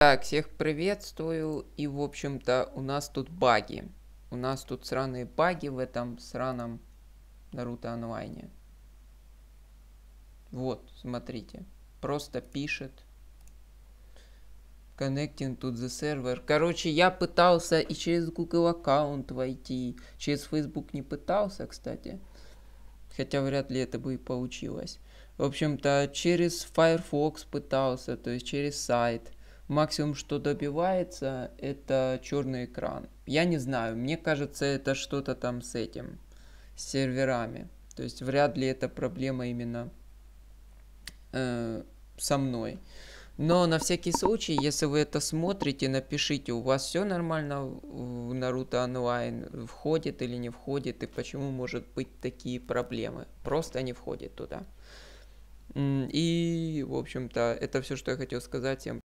Так, всех приветствую. И, в общем-то, у нас тут баги. У нас тут сраные баги в этом сраном Наруто онлайне. Вот, смотрите. Просто пишет. Connecting to the server. Короче, я пытался и через Google аккаунт войти. Через Facebook не пытался, кстати. Хотя вряд ли это бы и получилось. В общем-то, через Firefox пытался, то есть через сайт максимум, что добивается, это черный экран. Я не знаю, мне кажется, это что-то там с этим, с серверами. То есть вряд ли это проблема именно э, со мной. Но на всякий случай, если вы это смотрите, напишите, у вас все нормально в Наруто онлайн, входит или не входит, и почему может быть такие проблемы. Просто не входит туда. И, в общем-то, это все, что я хотел сказать. Всем